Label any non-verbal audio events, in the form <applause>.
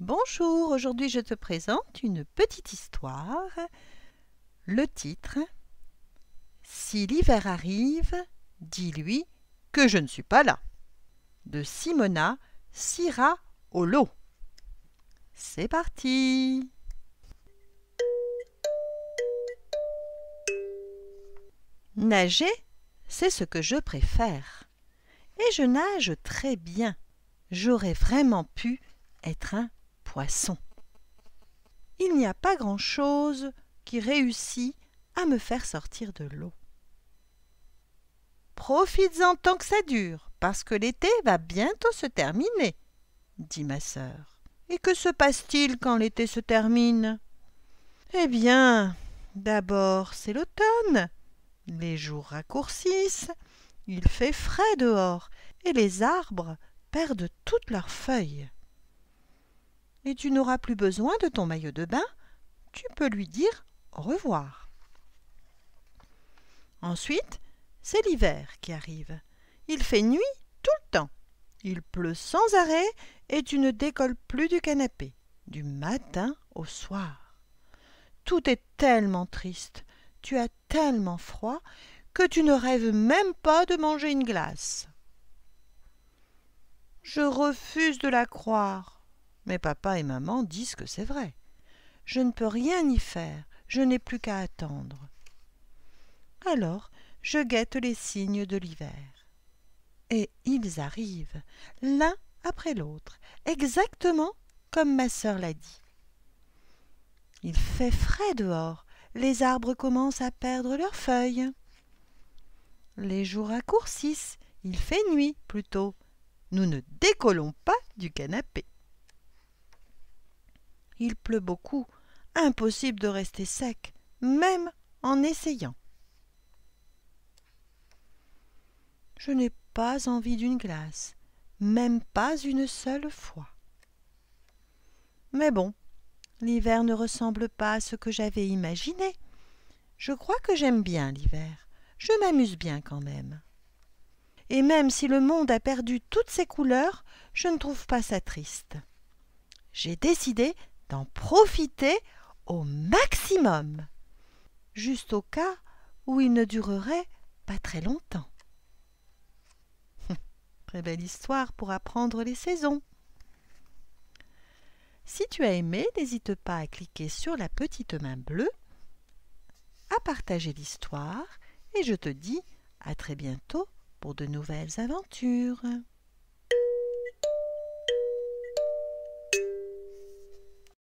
Bonjour, aujourd'hui je te présente une petite histoire. Le titre Si l'hiver arrive, dis-lui que je ne suis pas là. De Simona Sira Olo. C'est parti Nager, c'est ce que je préfère. Et je nage très bien. J'aurais vraiment pu être un poisson. Il n'y a pas grand-chose qui réussit à me faire sortir de l'eau. Profites-en tant que ça dure, parce que l'été va bientôt se terminer, dit ma sœur. Et que se passe-t-il quand l'été se termine Eh bien, d'abord c'est l'automne. Les jours raccourcissent, il fait frais dehors, et les arbres perdent toutes leurs feuilles et tu n'auras plus besoin de ton maillot de bain, tu peux lui dire au revoir. Ensuite, c'est l'hiver qui arrive. Il fait nuit tout le temps. Il pleut sans arrêt et tu ne décolles plus du canapé, du matin au soir. Tout est tellement triste, tu as tellement froid que tu ne rêves même pas de manger une glace. Je refuse de la croire mais papa et maman disent que c'est vrai. Je ne peux rien y faire, je n'ai plus qu'à attendre. Alors, je guette les signes de l'hiver. Et ils arrivent, l'un après l'autre, exactement comme ma sœur l'a dit. Il fait frais dehors, les arbres commencent à perdre leurs feuilles. Les jours raccourcissent, il fait nuit plutôt. Nous ne décollons pas du canapé. Il pleut beaucoup. Impossible de rester sec, même en essayant. Je n'ai pas envie d'une glace, même pas une seule fois. Mais bon, l'hiver ne ressemble pas à ce que j'avais imaginé. Je crois que j'aime bien l'hiver. Je m'amuse bien quand même. Et même si le monde a perdu toutes ses couleurs, je ne trouve pas ça triste. J'ai décidé d'en profiter au maximum, juste au cas où il ne durerait pas très longtemps. <laughs> très belle histoire pour apprendre les saisons. Si tu as aimé, n'hésite pas à cliquer sur la petite main bleue, à partager l'histoire, et je te dis à très bientôt pour de nouvelles aventures.